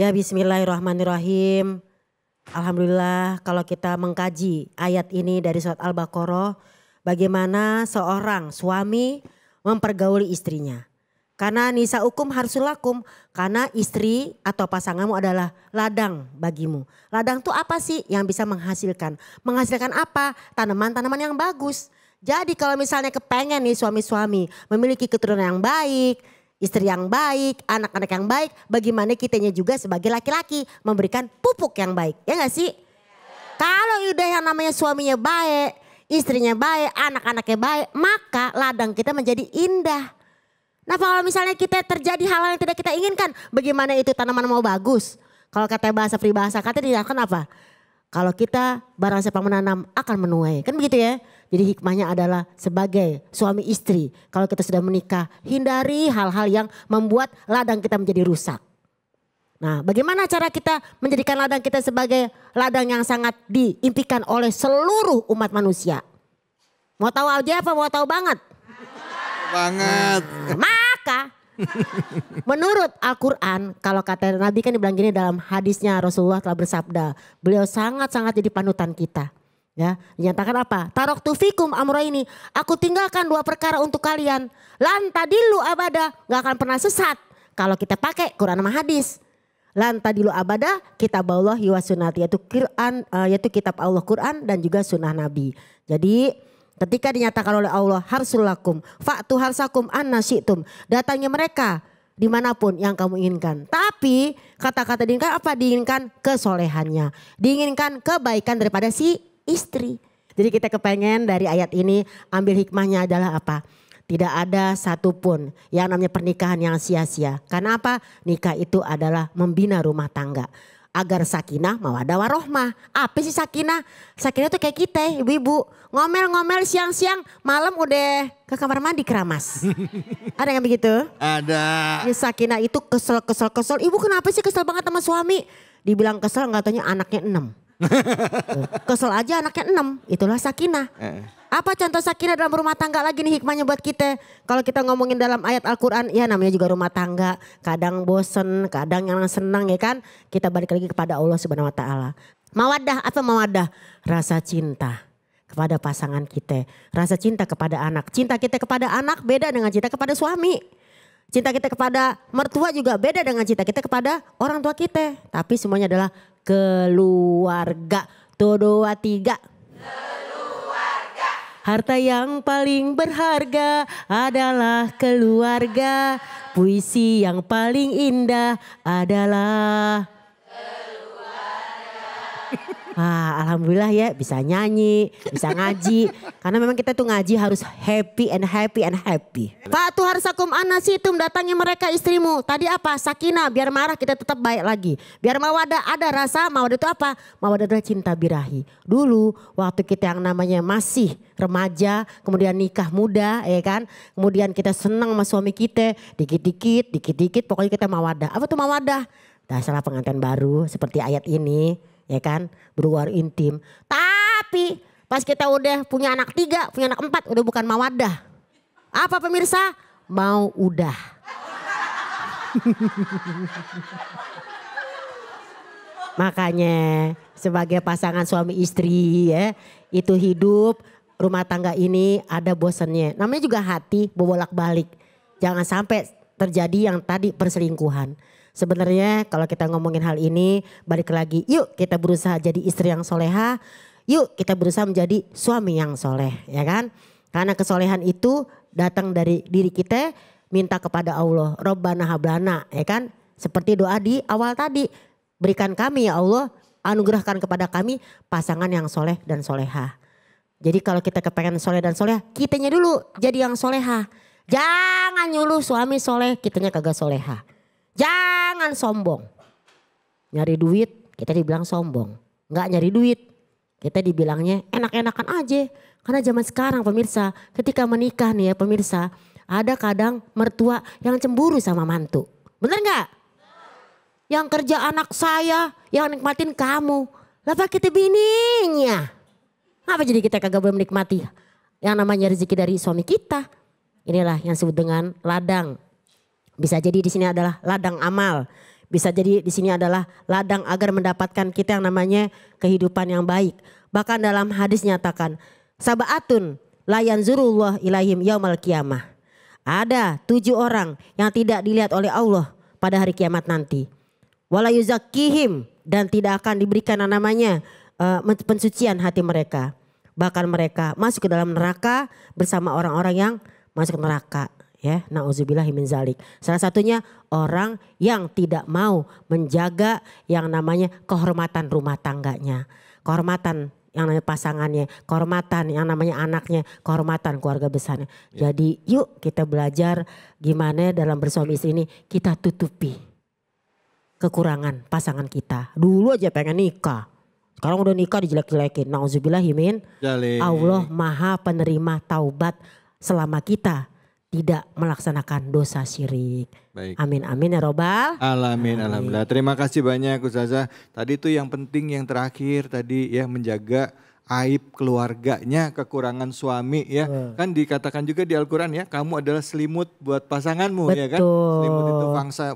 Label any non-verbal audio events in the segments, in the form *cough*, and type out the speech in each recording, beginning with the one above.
Ya bismillahirrahmanirrahim. Alhamdulillah kalau kita mengkaji ayat ini dari surat Al-Baqarah bagaimana seorang suami mempergauli istrinya. Karena nisa hukum harsulakum, karena istri atau pasanganmu adalah ladang bagimu. Ladang itu apa sih yang bisa menghasilkan? Menghasilkan apa? Tanaman-tanaman yang bagus. Jadi kalau misalnya kepengen nih suami-suami memiliki keturunan yang baik, istri yang baik, anak-anak yang baik, bagaimana kitanya juga sebagai laki-laki memberikan pupuk yang baik. Ya gak sih? Kalau udah yang namanya suaminya baik, istrinya baik, anak-anaknya baik, maka ladang kita menjadi indah. Nah kalau misalnya kita terjadi hal-hal yang tidak kita inginkan, bagaimana itu tanaman mau bagus? Kalau kata bahasa pribahasa, kata tidak akan apa? Kalau kita barang siapa menanam akan menuai. Kan begitu ya? Jadi hikmahnya adalah sebagai suami istri kalau kita sudah menikah hindari hal-hal yang membuat ladang kita menjadi rusak. Nah, bagaimana cara kita menjadikan ladang kita sebagai ladang yang sangat diimpikan oleh seluruh umat manusia? Mau tahu aja apa mau tahu banget? Banget. Nah, maka menurut Al-Quran, kalau kata Nabi kan dibilang gini dalam hadisnya Rasulullah telah bersabda. Beliau sangat-sangat jadi panutan kita ya dinyatakan apa tarok tufikum amro ini aku tinggalkan dua perkara untuk kalian lan tadilu abada nggak akan pernah sesat kalau kita pakai Quran sama hadis lan tadilu abada kitab Allah wa sunat yaitu Quran eh, yaitu kitab Allah Quran dan juga sunnah Nabi jadi ketika dinyatakan oleh Allah harsulakum faktu harsakum anna syi'tum datangnya mereka dimanapun yang kamu inginkan. Tapi kata-kata diinginkan apa? Diinginkan kesolehannya. Diinginkan kebaikan daripada si istri. Jadi kita kepengen dari ayat ini ambil hikmahnya adalah apa? Tidak ada satupun yang namanya pernikahan yang sia-sia. Karena apa? Nikah itu adalah membina rumah tangga agar sakinah mawadah warohmah. Apa sih sakinah? Sakinah tuh kayak kita ibu-ibu. Ngomel-ngomel siang-siang malam udah ke kamar mandi keramas. *laughs* Ada yang begitu? Ada. Jadi sakinah itu kesel-kesel-kesel. Ibu kenapa sih kesel banget sama suami? Dibilang kesel gak tanya anaknya enam. *laughs* Kesel aja anaknya enam, itulah sakinah. Eh. Apa contoh sakinah dalam rumah tangga lagi nih hikmahnya buat kita? Kalau kita ngomongin dalam ayat Al-Quran, ya namanya juga rumah tangga. Kadang bosen, kadang yang senang ya kan. Kita balik lagi kepada Allah subhanahu wa ta'ala. Mawadah atau mawadah? Rasa cinta kepada pasangan kita. Rasa cinta kepada anak. Cinta kita kepada anak beda dengan cinta kepada suami. Cinta kita kepada mertua juga beda dengan cinta kita kepada orang tua kita. Tapi semuanya adalah keluarga. Tuh tiga. Keluarga. Harta yang paling berharga adalah keluarga. Puisi yang paling indah adalah ah, alhamdulillah ya bisa nyanyi, bisa ngaji. *laughs* Karena memang kita tuh ngaji harus happy and happy and happy. Pak Sakum anasitum datangi mereka istrimu. Tadi apa? Sakina biar marah kita tetap baik lagi. Biar mawadah ada rasa, mawadah itu apa? Mawadah adalah cinta birahi. Dulu waktu kita yang namanya masih remaja, kemudian nikah muda ya kan. Kemudian kita senang sama suami kita, dikit-dikit, dikit-dikit pokoknya kita mawadah. Apa tuh mawadah? Nah, salah pengantin baru seperti ayat ini ya kan berluar intim tapi pas kita udah punya anak tiga punya anak empat udah bukan mawadah apa pemirsa mau udah *laughs* makanya sebagai pasangan suami istri ya itu hidup rumah tangga ini ada bosannya namanya juga hati bolak balik jangan sampai terjadi yang tadi perselingkuhan Sebenarnya kalau kita ngomongin hal ini balik lagi yuk kita berusaha jadi istri yang soleha. Yuk kita berusaha menjadi suami yang soleh ya kan. Karena kesolehan itu datang dari diri kita minta kepada Allah. Robbana hablana ya kan. Seperti doa di awal tadi. Berikan kami ya Allah anugerahkan kepada kami pasangan yang soleh dan soleha. Jadi kalau kita kepengen soleh dan soleha, kitanya dulu jadi yang soleha. Jangan nyuluh suami soleh, kitanya kagak soleha. Jangan jangan sombong. Nyari duit kita dibilang sombong. Nggak nyari duit kita dibilangnya enak-enakan aja. Karena zaman sekarang pemirsa ketika menikah nih ya pemirsa ada kadang mertua yang cemburu sama mantu. Bener nggak? Yang kerja anak saya yang nikmatin kamu. Lapa kita bininya. Apa jadi kita kagak boleh menikmati yang namanya rezeki dari suami kita? Inilah yang disebut dengan ladang bisa jadi di sini adalah ladang amal. Bisa jadi di sini adalah ladang agar mendapatkan kita yang namanya kehidupan yang baik. Bahkan dalam hadis nyatakan, sabatun layan zurullah ilahim yaumal kiamah. Ada tujuh orang yang tidak dilihat oleh Allah pada hari kiamat nanti. Walayuzakihim dan tidak akan diberikan namanya uh, pensucian hati mereka. Bahkan mereka masuk ke dalam neraka bersama orang-orang yang masuk neraka ya nauzubillah min zalik. Salah satunya orang yang tidak mau menjaga yang namanya kehormatan rumah tangganya, kehormatan yang namanya pasangannya, kehormatan yang namanya anaknya, kehormatan keluarga besarnya. Ya. Jadi yuk kita belajar gimana dalam bersuami istri ini kita tutupi kekurangan pasangan kita. Dulu aja pengen nikah. Sekarang udah nikah dijelek-jelekin. Nauzubillah himin. Allah maha penerima taubat selama kita tidak melaksanakan dosa syirik. Baik. Amin amin ya robbal. Alamin alhamdulillah. Terima kasih banyak Ustazah. Tadi itu yang penting yang terakhir tadi ya menjaga aib keluarganya, kekurangan suami ya. Kan dikatakan juga di Al-Qur'an ya, kamu adalah selimut buat pasanganmu Betul. ya kan. Selimut itu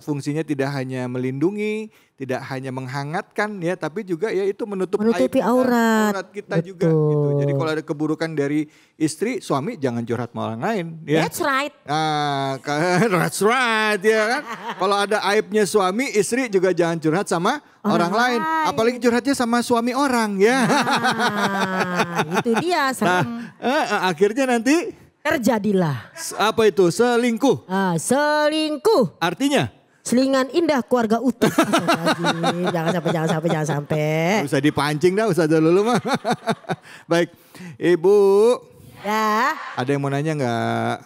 fungsinya tidak hanya melindungi, tidak hanya menghangatkan ya tapi juga ya itu menutup menutupi aib aurat. kita, aurat kita Betul. juga gitu. Jadi kalau ada keburukan dari istri, suami jangan curhat sama orang lain ya. That's right. Nah, *laughs* that's right ya kan. kalau ada aibnya suami, istri juga jangan curhat sama orang, orang lain. lain. Apalagi curhatnya sama suami orang ya. Nah, *laughs* itu dia nah, serem. Nah, akhirnya nanti terjadilah apa itu selingkuh? Ah, selingkuh. Artinya Selingan indah keluarga utuh. Ah, jangan sampai, jangan sampai, jangan sampai. Usah dipancing dah Ustazah dulu mah. *laughs* Baik, Ibu. Ya. Ada yang mau nanya nggak?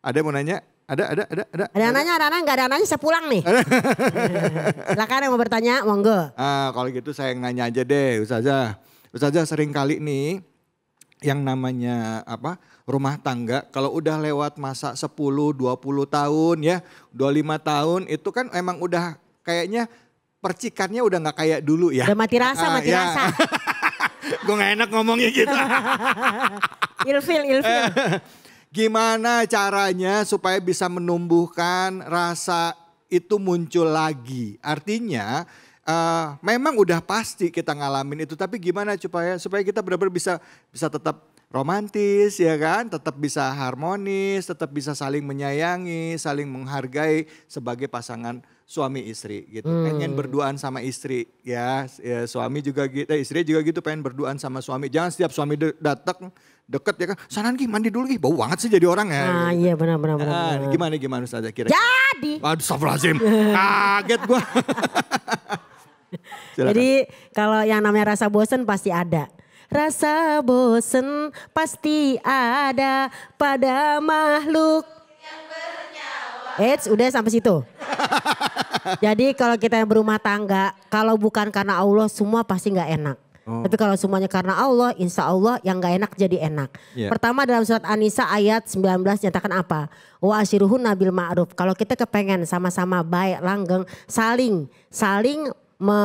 Ada yang mau nanya? Ada, ada, ada, ada. Ada yang nanya, ada nanya, Gak ada nanya, saya pulang nih. *laughs* Silakan yang mau bertanya, monggo. Ah, kalau gitu saya nanya aja deh, Ustazah. Ustazah sering kali nih yang namanya apa rumah tangga kalau udah lewat masa 10 20 tahun ya 25 tahun itu kan emang udah kayaknya percikannya udah nggak kayak dulu ya udah mati rasa uh, mati ya. rasa *laughs* gue nggak enak ngomongnya gitu *laughs* ilfil ilfil *laughs* gimana caranya supaya bisa menumbuhkan rasa itu muncul lagi artinya uh, memang udah pasti kita ngalamin itu tapi gimana supaya supaya kita benar-benar bisa bisa tetap romantis ya kan tetap bisa harmonis tetap bisa saling menyayangi saling menghargai sebagai pasangan suami istri gitu hmm. pengen berduaan sama istri ya, ya suami juga gitu eh, istri juga gitu pengen berduaan sama suami jangan setiap suami de datang deket ya kan sanan ki mandi dulu ki bau banget sih jadi orang ya ah iya benar benar benar, ah, benar. gimana gimana saja kira, -kira. jadi aduh lazim. *laughs* kaget gua *laughs* *laughs* Jadi kalau yang namanya rasa bosen pasti ada. Rasa bosen pasti ada pada makhluk yang bernyawa. Eits, udah sampai situ. *laughs* Jadi kalau kita yang berumah tangga, kalau bukan karena Allah semua pasti nggak enak. Oh. Tapi kalau semuanya karena Allah, insya Allah yang gak enak jadi enak. Yeah. Pertama dalam surat Anisa ayat 19 nyatakan apa? Wa asyiruhun nabil ma'ruf. Kalau kita kepengen sama-sama baik, langgeng, saling, saling me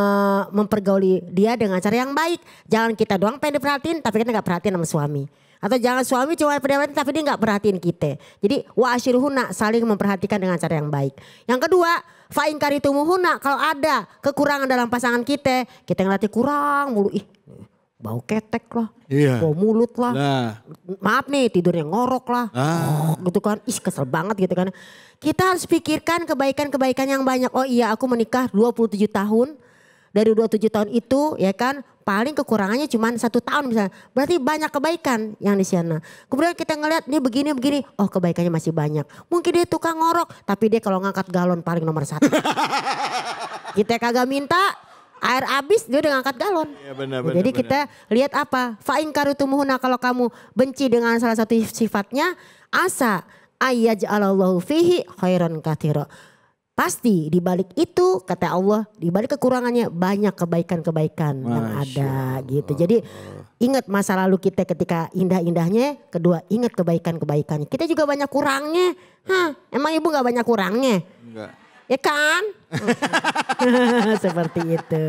mempergauli dia dengan cara yang baik. Jangan kita doang pengen diperhatiin tapi kita nggak perhatiin sama suami. Atau jangan suami cuma perhatiin, tapi dia nggak perhatiin kita. Jadi wa asyiruhuna saling memperhatikan dengan cara yang baik. Yang kedua, fa'in karitumuhuna kalau ada kekurangan dalam pasangan kita, kita ngelatih kurang mulu ih bau ketek lah, iya. bau mulut lah, nah. maaf nih tidurnya ngorok lah, ah. Oh, gitu kan, ih kesel banget gitu kan. Kita harus pikirkan kebaikan-kebaikan yang banyak. Oh iya aku menikah 27 tahun, dari 27 tahun itu ya kan paling kekurangannya cuma satu tahun misalnya. Berarti banyak kebaikan yang di sana. Kemudian kita ngeliat nih begini begini, oh kebaikannya masih banyak. Mungkin dia tukang ngorok, tapi dia kalau ngangkat galon paling nomor satu. *laughs* kita kagak minta, air habis dia udah ngangkat galon. Ya, benar, benar, Jadi benar. kita lihat apa? Fa'in karutumuhuna kalau kamu benci dengan salah satu sifatnya asa alallahu fihi khairan kathiro. Pasti di balik itu kata Allah di balik kekurangannya banyak kebaikan-kebaikan yang ada gitu. Jadi ingat masa lalu kita ketika indah-indahnya, kedua ingat kebaikan-kebaikannya. Kita juga banyak kurangnya. Hah, emang ibu nggak banyak kurangnya? Enggak. Ya kan? *laughs* Seperti itu.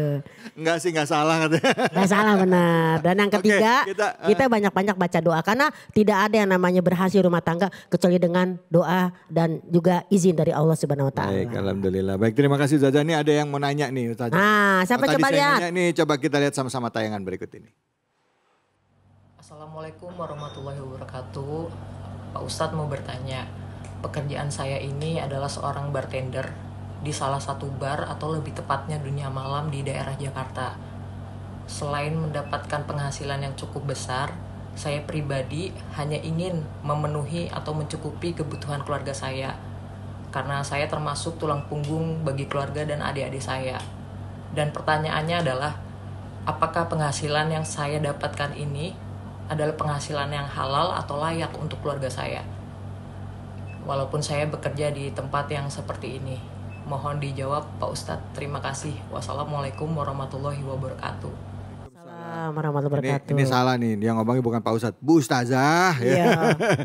Enggak sih, enggak salah. enggak salah benar. Dan yang ketiga, okay, kita, uh, kita banyak-banyak baca doa. Karena tidak ada yang namanya berhasil rumah tangga kecuali dengan doa dan juga izin dari Allah Subhanahu wa taala. Baik, alhamdulillah. Baik, terima kasih Zaza. Ini ada yang mau nanya nih Ustaz. Nah, siapa oh, coba lihat? Nanya nih, coba kita lihat sama-sama tayangan berikut ini. Assalamualaikum warahmatullahi wabarakatuh. Pak Ustadz mau bertanya, pekerjaan saya ini adalah seorang bartender di salah satu bar atau lebih tepatnya dunia malam di daerah Jakarta. Selain mendapatkan penghasilan yang cukup besar, saya pribadi hanya ingin memenuhi atau mencukupi kebutuhan keluarga saya karena saya termasuk tulang punggung bagi keluarga dan adik-adik saya. Dan pertanyaannya adalah apakah penghasilan yang saya dapatkan ini adalah penghasilan yang halal atau layak untuk keluarga saya? Walaupun saya bekerja di tempat yang seperti ini. Mohon dijawab Pak Ustadz. Terima kasih. Wassalamualaikum warahmatullahi wabarakatuh. Assalamualaikum warahmatullahi wabarakatuh. Ini, ini salah nih, dia ngomongnya bukan Pak Ustadz, Bu Ustazah. ya iya.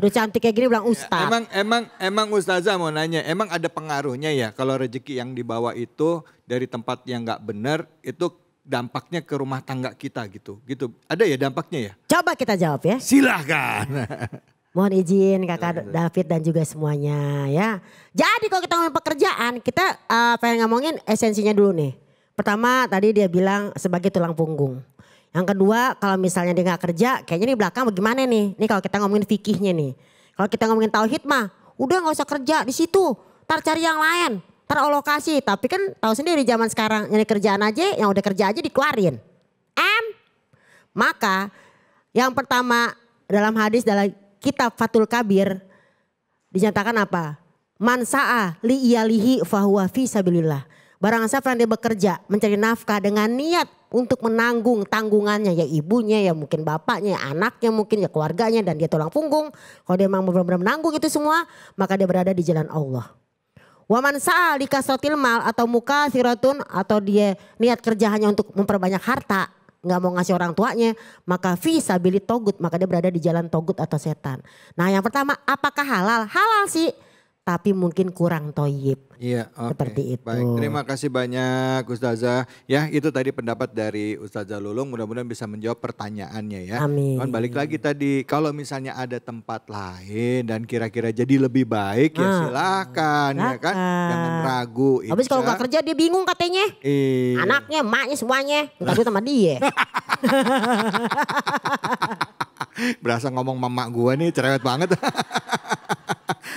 udah cantik kayak gini bilang *laughs* Ustadz. Emang, emang, emang Ustazah mau nanya, emang ada pengaruhnya ya kalau rezeki yang dibawa itu dari tempat yang gak benar itu dampaknya ke rumah tangga kita gitu. gitu. Ada ya dampaknya ya? Coba kita jawab ya. Silahkan. *laughs* Mohon izin kakak David dan juga semuanya ya. Jadi kalau kita ngomongin pekerjaan, kita uh, pengen ngomongin esensinya dulu nih. Pertama tadi dia bilang sebagai tulang punggung. Yang kedua kalau misalnya dia gak kerja, kayaknya nih belakang bagaimana nih? ini kalau kita ngomongin fikihnya nih. Kalau kita ngomongin tauhid mah, udah gak usah kerja di situ. Ntar cari yang lain, ntar alokasi. Tapi kan tahu sendiri zaman sekarang nyari kerjaan aja, yang udah kerja aja dikeluarin. M. Maka yang pertama dalam hadis dalam kitab Fatul Kabir dinyatakan apa? Mansa'a li iyalihi fahuwa fi sabilillah. Barang siapa yang dia bekerja mencari nafkah dengan niat untuk menanggung tanggungannya ya ibunya ya mungkin bapaknya ya anaknya mungkin ya keluarganya dan dia tolong punggung. Kalau dia memang benar-benar menanggung itu semua maka dia berada di jalan Allah. Waman sa'al dikasrotil mal atau muka siratun atau dia niat kerja hanya untuk memperbanyak harta nggak mau ngasih orang tuanya, maka visa bilit togut, maka dia berada di jalan togut atau setan. Nah yang pertama, apakah halal? Halal sih tapi mungkin kurang toyib. Iya, okay. seperti itu. Baik, terima kasih banyak Ustazah. Ya, itu tadi pendapat dari Ustazah Lulung. Mudah-mudahan bisa menjawab pertanyaannya ya. Amin. Cuman balik lagi tadi, kalau misalnya ada tempat lain dan kira-kira jadi lebih baik ya ah. ya silakan, ya kan. Jangan ragu. Habis kalau nggak kerja dia bingung katanya. Iya. Anaknya, emaknya semuanya. Enggak sama dia. *laughs* Berasa ngomong mama gua nih cerewet banget. *laughs*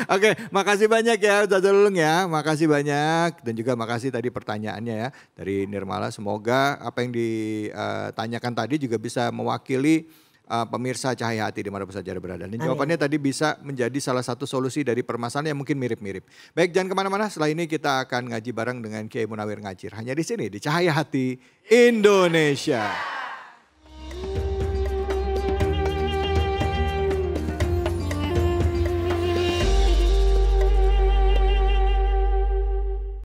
Oke, makasih banyak ya Ustaz Lulung ya. Makasih banyak dan juga makasih tadi pertanyaannya ya dari Nirmala. Semoga apa yang ditanyakan tadi juga bisa mewakili uh, pemirsa Cahaya Hati di mana saja berada. Dan jawabannya tadi bisa menjadi salah satu solusi dari permasalahan yang mungkin mirip-mirip. Baik, jangan kemana-mana. Setelah ini kita akan ngaji bareng dengan Kiai Munawir Ngajir. Hanya di sini, di Cahaya Hati Indonesia.